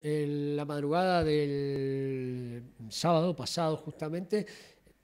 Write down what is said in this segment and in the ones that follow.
en la madrugada del sábado pasado justamente,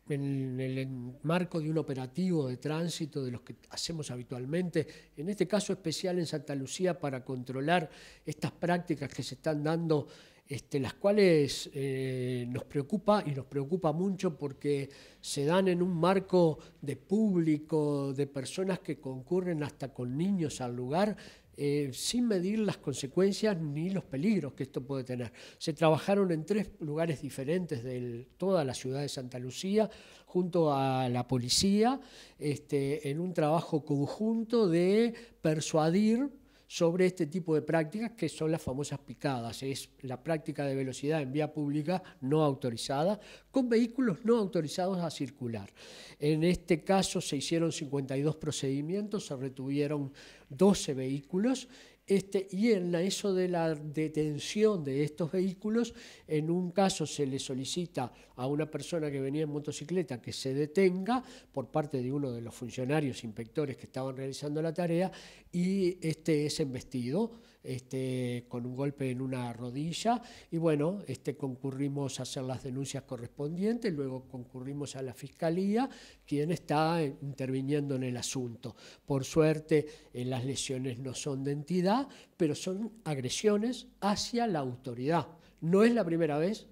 en el marco de un operativo de tránsito de los que hacemos habitualmente, en este caso especial en Santa Lucía para controlar estas prácticas que se están dando este, las cuales eh, nos preocupa y nos preocupa mucho porque se dan en un marco de público, de personas que concurren hasta con niños al lugar, eh, sin medir las consecuencias ni los peligros que esto puede tener. Se trabajaron en tres lugares diferentes de toda la ciudad de Santa Lucía, junto a la policía, este, en un trabajo conjunto de persuadir sobre este tipo de prácticas que son las famosas picadas. Es la práctica de velocidad en vía pública no autorizada con vehículos no autorizados a circular. En este caso se hicieron 52 procedimientos, se retuvieron 12 vehículos este, y en eso de la detención de estos vehículos, en un caso se le solicita a una persona que venía en motocicleta que se detenga por parte de uno de los funcionarios inspectores que estaban realizando la tarea y este es embestido este, con un golpe en una rodilla y bueno, este, concurrimos a hacer las denuncias correspondientes, luego concurrimos a la Fiscalía, quien está interviniendo en el asunto. Por suerte, eh, las lesiones no son de entidad, pero son agresiones hacia la autoridad. No es la primera vez,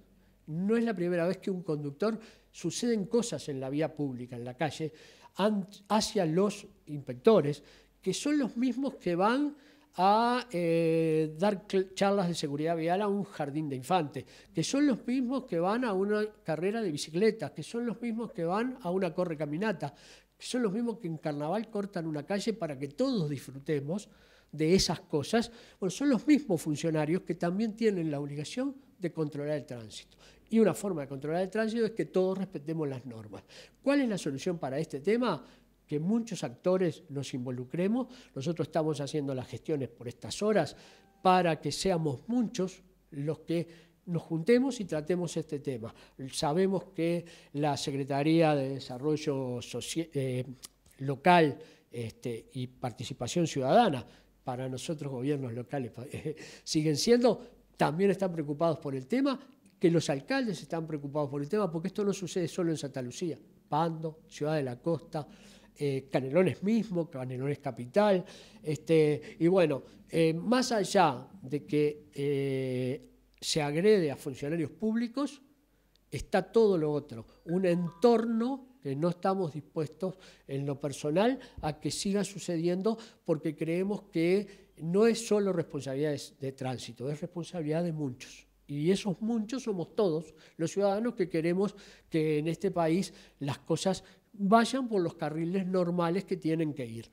no es la primera vez que un conductor suceden cosas en la vía pública, en la calle, hacia los inspectores, que son los mismos que van a eh, dar charlas de seguridad vial a un jardín de infantes, que son los mismos que van a una carrera de bicicleta, que son los mismos que van a una corre-caminata, que son los mismos que en carnaval cortan una calle para que todos disfrutemos de esas cosas, son los mismos funcionarios que también tienen la obligación de controlar el tránsito. Y una forma de controlar el tránsito es que todos respetemos las normas. ¿Cuál es la solución para este tema? que muchos actores nos involucremos. Nosotros estamos haciendo las gestiones por estas horas para que seamos muchos los que nos juntemos y tratemos este tema. Sabemos que la Secretaría de Desarrollo eh, Local este, y Participación Ciudadana, para nosotros gobiernos locales eh, siguen siendo, también están preocupados por el tema, que los alcaldes están preocupados por el tema, porque esto no sucede solo en Santa Lucía, Pando, Ciudad de la Costa, eh, Canelones mismo, Canelones Capital, este, y bueno, eh, más allá de que eh, se agrede a funcionarios públicos, está todo lo otro, un entorno que no estamos dispuestos en lo personal a que siga sucediendo porque creemos que no es solo responsabilidad de, de tránsito, es responsabilidad de muchos. Y esos muchos somos todos los ciudadanos que queremos que en este país las cosas vayan por los carriles normales que tienen que ir.